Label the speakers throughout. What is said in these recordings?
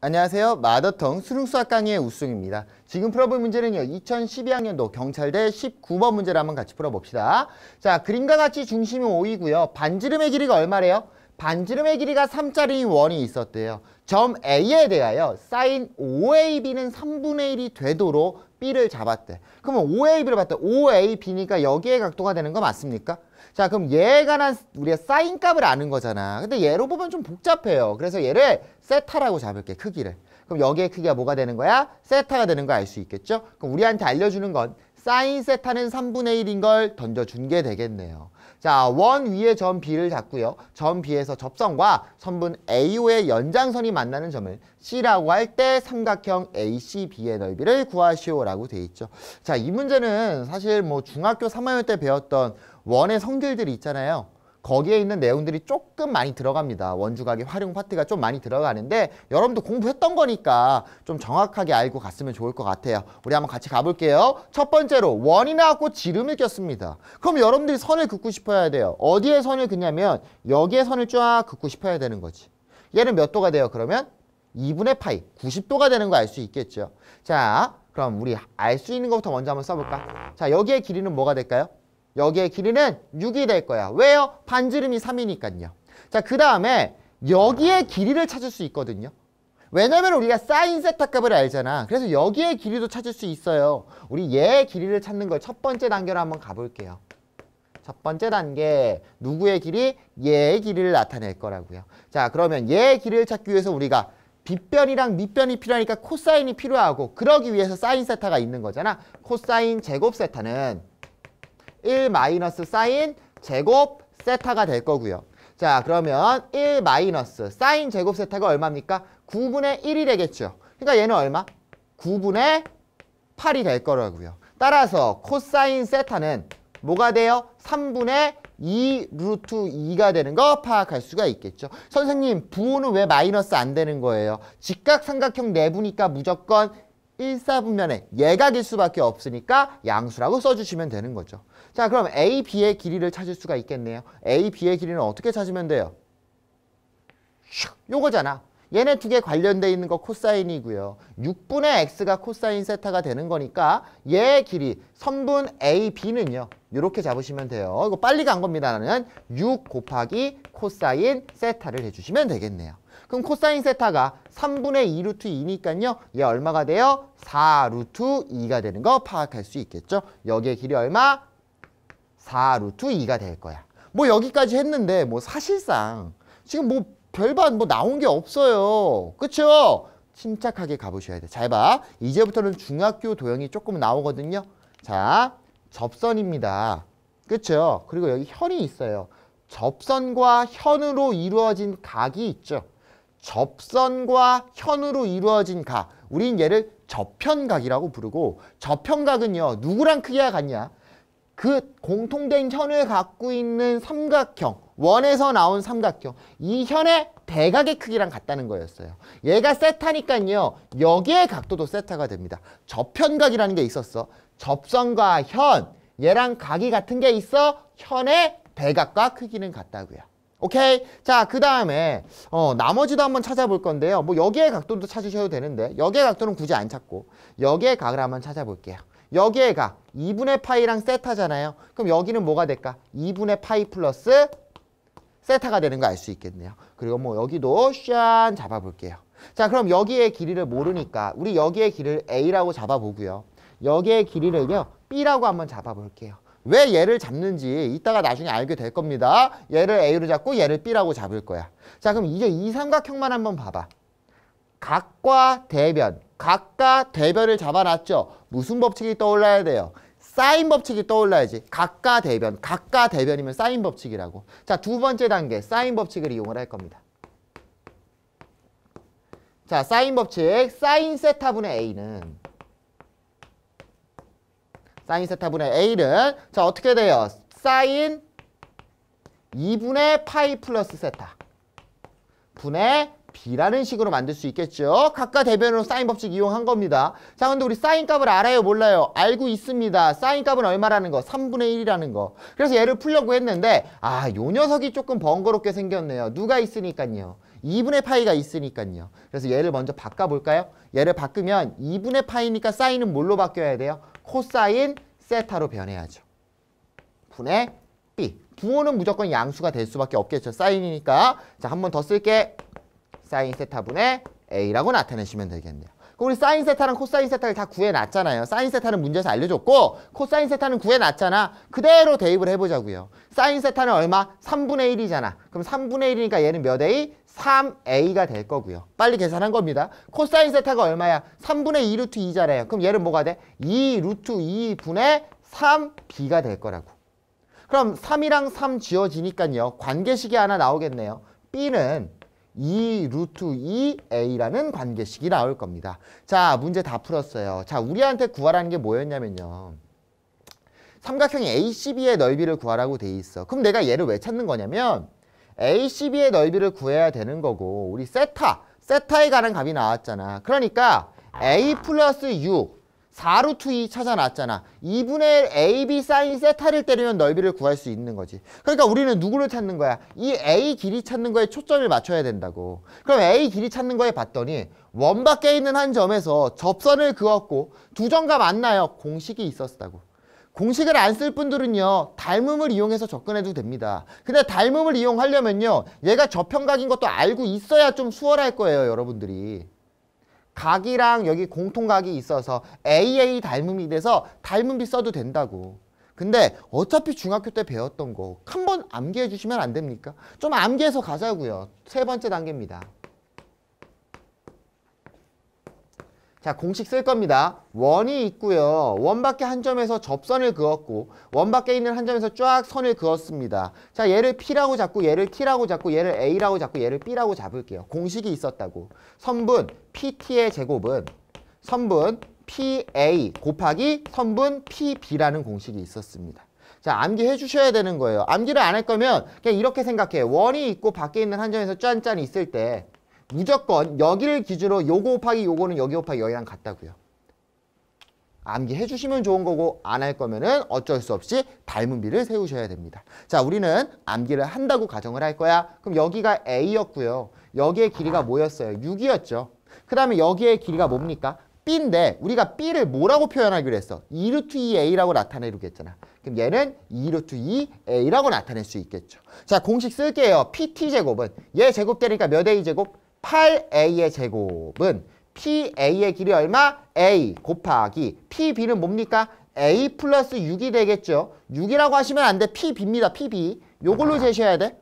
Speaker 1: 안녕하세요. 마더텅 수능수학 강의의 우승입니다. 지금 풀어볼 문제는요. 2012학년도 경찰대 19번 문제를 한번 같이 풀어봅시다. 자, 그림과 같이 중심이 오이고요 반지름의 길이가 얼마래요? 반지름의 길이가 3짜리 원이 있었대요. 점 A에 대하여 사인 5AB는 3분의 1이 되도록 B를 잡았대. 그러면 OAB를 봤대. OAB니까 여기에 각도가 되는 거 맞습니까? 자 그럼 얘에 관한 우리가 사인 값을 아는 거잖아. 근데 얘로 보면 좀 복잡해요. 그래서 얘를 세타라고 잡을게 크기를. 그럼 여기의 크기가 뭐가 되는 거야? 세타가 되는 거 알 수 있겠죠? 그럼 우리한테 알려주는 건 사인 세타는 3분의 1인 걸 던져준 게 되겠네요. 자, 원 위에 점 B를 잡고요. 점 B에서 접선과 선분 AO의 연장선이 만나는 점을 C라고 할 때 삼각형 ACB의 넓이를 구하시오라고 돼 있죠. 자, 이 문제는 사실 뭐 중학교 3학년 때 배웠던 원의 성질들이 있잖아요. 거기에 있는 내용들이 조금 많이 들어갑니다. 원주각의 활용 파트가 좀 많이 들어가는데 여러분도 공부했던 거니까 좀 정확하게 알고 갔으면 좋을 것 같아요. 우리 한번 같이 가볼게요. 첫 번째로 원이 나왔고 지름을 꼈습니다. 그럼 여러분들이 선을 긋고 싶어야 돼요. 어디에 선을 긋냐면 여기에 선을 쫙 긋고 싶어야 되는 거지. 얘는 몇 도가 돼요? 그러면 2분의 파이, 90도가 되는 거 알 수 있겠죠. 자, 그럼 우리 알 수 있는 것부터 먼저 한번 써볼까? 자, 여기의 길이는 뭐가 될까요? 여기의 길이는 6이 될 거야. 왜요? 반지름이 3이니까요. 자, 그 다음에 여기의 길이를 찾을 수 있거든요. 왜냐면 우리가 사인 세타 값을 알잖아. 그래서 여기의 길이도 찾을 수 있어요. 우리 얘의 길이를 찾는 걸 첫 번째 단계로 한번 가볼게요. 첫 번째 단계 누구의 길이? 얘의 길이를 나타낼 거라고요. 자 그러면 얘의 길이를 찾기 위해서 우리가 빗변이랑 밑변이 필요하니까 코사인이 필요하고 그러기 위해서 사인 세타가 있는 거잖아. 코사인 제곱 세타는 1 마이너스 사인 제곱 세타가 될 거고요. 자 그러면 1 마이너스 사인 제곱 세타가 얼마입니까? 9분의 1이 되겠죠. 그러니까 얘는 얼마? 9분의 8이 될 거라고요. 따라서 코사인 세타는 뭐가 돼요? 3분의 2 루트 2가 되는 거 파악할 수가 있겠죠. 선생님 부호는 왜 마이너스 안 되는 거예요? 직각삼각형 내부니까 네 무조건 일사분면에 예각일 수밖에 없으니까 양수라고 써주시면 되는 거죠. 자 그럼 A, B의 길이를 찾을 수가 있겠네요. A, B의 길이는 어떻게 찾으면 돼요? 요거잖아. 얘네 두 개 관련돼 있는 거 코사인이고요. 6분의 x가 코사인 세타가 되는 거니까 얘 길이 선분 a, b는요. 이렇게 잡으시면 돼요. 이거 빨리 간 겁니다. 나는 6 곱하기 코사인 세타를 해주시면 되겠네요. 그럼 코사인 세타가 3분의 2 루트 2니까요. 얘 얼마가 돼요? 4 루트 2가 되는 거 파악할 수 있겠죠. 여기에 길이 얼마? 4 루트 2가 될 거야. 뭐 여기까지 했는데 뭐 사실상 지금 뭐 별반 뭐 나온 게 없어요. 그쵸? 침착하게 가보셔야 돼. 잘 봐. 이제부터는 중학교 도형이 조금 나오거든요. 자, 접선입니다. 그쵸? 그리고 여기 현이 있어요. 접선과 현으로 이루어진 각이 있죠. 접선과 현으로 이루어진 각. 우린 얘를 저편각이라고 부르고 저편각은요. 누구랑 크기가 같냐? 그 공통된 현을 갖고 있는 삼각형 원에서 나온 삼각형 이 현의 대각의 크기랑 같다는 거였어요 얘가 세타니까요 여기의 각도도 세타가 됩니다 접현각이라는 게 있었어 접선과 현 얘랑 각이 같은 게 있어 현의 대각과 크기는 같다고요 오케이 자그 다음에 어 나머지도 한번 찾아볼 건데요 뭐 여기의 각도도 찾으셔도 되는데 여기의 각도는 굳이 안 찾고 여기의 각을 한번 찾아볼게요 여기에가 2분의 파이랑 세타잖아요. 그럼 여기는 뭐가 될까? 2분의 파이 플러스 세타가 되는 거 알 수 있겠네요. 그리고 뭐 여기도 짠 잡아볼게요. 자 그럼 여기의 길이를 모르니까 우리 여기의 길을 A라고 잡아보고요. 여기의 길이를요 B라고 한번 잡아볼게요. 왜 얘를 잡는지 이따가 나중에 알게 될 겁니다. 얘를 A로 잡고 얘를 B라고 잡을 거야. 자 그럼 이제 이 삼각형만 한번 봐봐. 각과 대변 각과 대변을 잡아놨죠. 무슨 법칙이 떠올라야 돼요? 사인 법칙이 떠올라야지. 각과 대변, 각과 대변이면 사인 법칙이라고. 자, 두 번째 단계, 사인 법칙을 이용을 할 겁니다. 자, 사인 법칙, 사인 세타분의 A는 사인 세타분의 A는 자, 어떻게 돼요? 사인 2분의 파이 플러스 세타 분의 B라는 식으로 만들 수 있겠죠. 각각 대변으로 사인 법칙 이용한 겁니다. 자, 근데 우리 사인 값을 알아요? 몰라요? 알고 있습니다. 사인 값은 얼마라는 거? 3분의 1이라는 거. 그래서 얘를 풀려고 했는데 아, 요 녀석이 조금 번거롭게 생겼네요. 누가 있으니까요. 2분의 파이가 있으니까요. 그래서 얘를 먼저 바꿔볼까요? 얘를 바꾸면 2분의 파이니까 사인은 뭘로 바뀌어야 돼요? 코사인 세타로 변해야죠. 분의 B. 부호는 무조건 양수가 될 수밖에 없겠죠. 사인이니까. 자, 한 번 더 쓸게. 사인 세타분의 A라고 나타내시면 되겠네요. 우리 사인 세타랑 코사인 세타를 다 구해놨잖아요. 사인 세타는 문제에서 알려줬고 코사인 세타는 구해놨잖아. 그대로 대입을 해보자고요. 사인 세타는 얼마? 3분의 1이잖아. 그럼 3분의 1이니까 얘는 몇 A? 3A가 될 거고요. 빨리 계산한 겁니다. 코사인 세타가 얼마야? 3분의 2 루트 2잖아요. 그럼 얘는 뭐가 돼? 2 루트 2분의 3B가 될 거라고. 그럼 3이랑 3 지어지니까요. 관계식이 하나 나오겠네요. B는 2 루트 2a라는 관계식이 나올 겁니다. 자, 문제 다 풀었어요. 자, 우리한테 구하라는 게 뭐였냐면요. 삼각형이 ACB의 넓이를 구하라고 돼 있어. 그럼 내가 얘를 왜 찾는 거냐면 ACB의 넓이를 구해야 되는 거고 우리 세타, 세타에 관한 값이 나왔잖아. 그러니까 A 플러스 6 4루트 2 찾아놨잖아. 2분의 AB 사인 세타를 때리면 넓이를 구할 수 있는 거지. 그러니까 우리는 누구를 찾는 거야? 이 A 길이 찾는 거에 초점을 맞춰야 된다고. 그럼 A 길이 찾는 거에 봤더니 원 밖에 있는 한 점에서 접선을 그었고 두 점과 만나요. 공식이 있었다고. 공식을 안 쓸 분들은요 닮음을 이용해서 접근해도 됩니다 근데 닮음을 이용하려면요 얘가 저평각인 것도 알고 있어야 좀 수월할 거예요 여러분들이 각이랑 여기 공통각이 있어서 AA 닮음이 돼서 닮음비 써도 된다고. 근데 어차피 중학교 때 배웠던 거 한번 암기해 주시면 안 됩니까? 좀 암기해서 가자고요. 세 번째 단계입니다. 자 공식 쓸 겁니다. 원이 있고요. 원 밖에 한 점에서 접선을 그었고 원 밖에 있는 한 점에서 쫙 선을 그었습니다. 자 얘를 P라고 잡고 얘를 T라고 잡고 얘를 A라고 잡고 얘를 B라고 잡을게요. 공식이 있었다고. 선분 PT의 제곱은 선분 PA 곱하기 선분 PB라는 공식이 있었습니다. 자, 암기해 주셔야 되는 거예요. 암기를 안 할 거면 그냥 이렇게 생각해. 원이 있고 밖에 있는 한 점에서 짠짠 있을 때 무조건 여기를 기준으로 요거 곱하기 요거는 여기 곱하기 여기랑 같다고요. 암기해 주시면 좋은 거고 안 할 거면은 어쩔 수 없이 발문비를 세우셔야 됩니다. 자, 우리는 암기를 한다고 가정을 할 거야. 그럼 여기가 A였고요. 여기의 길이가 뭐였어요? 6이었죠. 그 다음에 여기의 길이가 뭡니까? B인데 우리가 B를 뭐라고 표현하기로 했어? 2루트 2A라고 나타내기로 했잖아. 그럼 얘는 2루트 2A라고 나타낼 수 있겠죠. 자, 공식 쓸게요. PT 제곱은 얘 제곱 되니까 몇 A 제곱? 8a의 제곱은 PA의 길이 얼마? A 곱하기 PB는 뭡니까? A 플러스 6이 되겠죠. 6이라고 하시면 안 돼. PB입니다. PB. 요걸로 아. 제시해야 돼.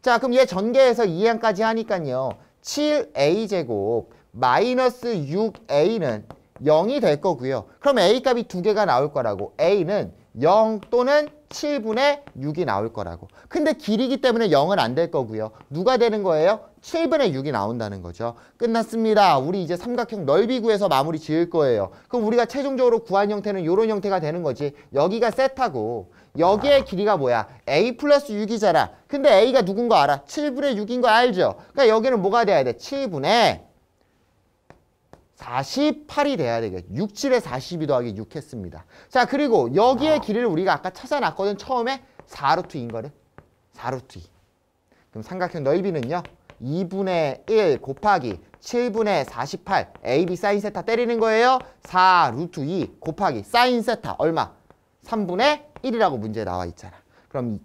Speaker 1: 자 그럼 얘 전개해서 2항까지 하니까요. 7A 제곱 마이너스 6A는 0이 될 거고요. 그럼 A값이 두 개가 나올 거라고. A는 0 또는 7분의 6이 나올 거라고. 근데 길이기 때문에 0은 안 될 거고요. 누가 되는 거예요? 7분의 6이 나온다는 거죠. 끝났습니다. 우리 이제 삼각형 넓이 구해서 마무리 지을 거예요. 그럼 우리가 최종적으로 구한 형태는 이런 형태가 되는 거지. 여기가 세타고 여기의 아. 길이가 뭐야? a 플러스 6이잖아. 근데 a가 누군 거 알아? 7분의 6인 거 알죠? 그러니까 여기는 뭐가 돼야 돼? 7분의 48이 돼야 되겠죠. 6, 7에 42 더하기 6 했습니다. 자, 그리고 여기의 아. 길이를 우리가 아까 찾아놨거든. 처음에 4루트 2인 거를. 4루트 2. 그럼 삼각형 넓이는요. 2분의 1 곱하기 7분의 48 AB 사인 세타 때리는 거예요. 4 루트 2 곱하기 사인 세타 얼마? 3분의 1이라고 문제에 나와 있잖아. 그럼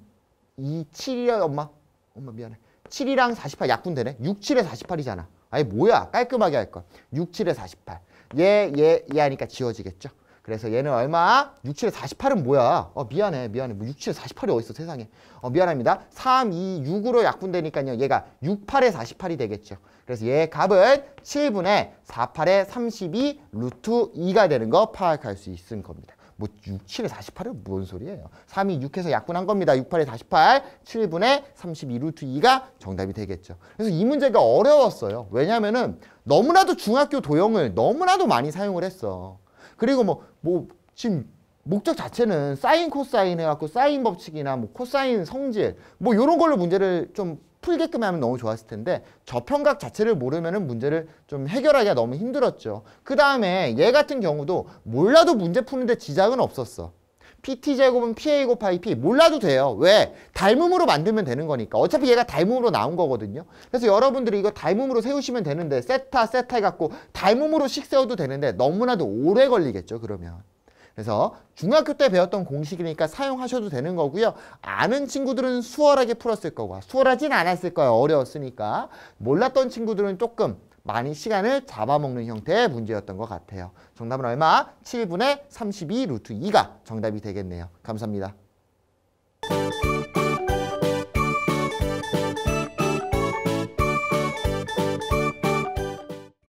Speaker 1: 2, 7이야 엄마? 엄마 미안해. 7이랑 48 약분되네. 6, 7에 48이잖아. 아니 뭐야 깔끔하게 할 걸. 6, 7에 48. 얘, 얘, 얘 하니까 지워지겠죠. 그래서 얘는 얼마? 6, 7에 48은 뭐야? 어 미안해 미안해 뭐 6, 7에 48이 어딨어 세상에 어 미안합니다 3, 2, 6으로 약분되니까요 얘가 6, 8에 48이 되겠죠 그래서 얘 값은 7분의 4, 8에 32 루트 2가 되는 거 파악할 수있을 겁니다 뭐 6, 7에 48은 뭔 소리예요? 3이 6해서 약분한 겁니다. 6, 8에 48, 7분의 32루트 2가 정답이 되겠죠. 그래서 이 문제가 어려웠어요. 왜냐면은 너무나도 중학교 도형을 너무나도 많이 사용을 했어. 그리고 뭐, 뭐, 지금 목적 자체는 사인 코사인 해갖고 사인 법칙이나 뭐 코사인 성질 뭐 이런 걸로 문제를 좀 풀게끔 하면 너무 좋았을 텐데 저평각 자체를 모르면 문제를 좀 해결하기가 너무 힘들었죠. 그 다음에 얘 같은 경우도 몰라도 문제 푸는데 지장은 없었어. PT제곱은 PA곱하기 P 몰라도 돼요. 왜? 닮음으로 만들면 되는 거니까. 어차피 얘가 닮음으로 나온 거거든요. 그래서 여러분들이 이거 닮음으로 세우시면 되는데 세타 세타 해갖고 닮음으로 식 세워도 되는데 너무나도 오래 걸리겠죠 그러면. 그래서 중학교 때 배웠던 공식이니까 사용하셔도 되는 거고요. 아는 친구들은 수월하게 풀었을 거고 수월하진 않았을 거예요. 어려웠으니까. 몰랐던 친구들은 조금 많이 시간을 잡아먹는 형태의 문제였던 것 같아요. 정답은 얼마? 7분의 32 루트 2가 정답이 되겠네요. 감사합니다.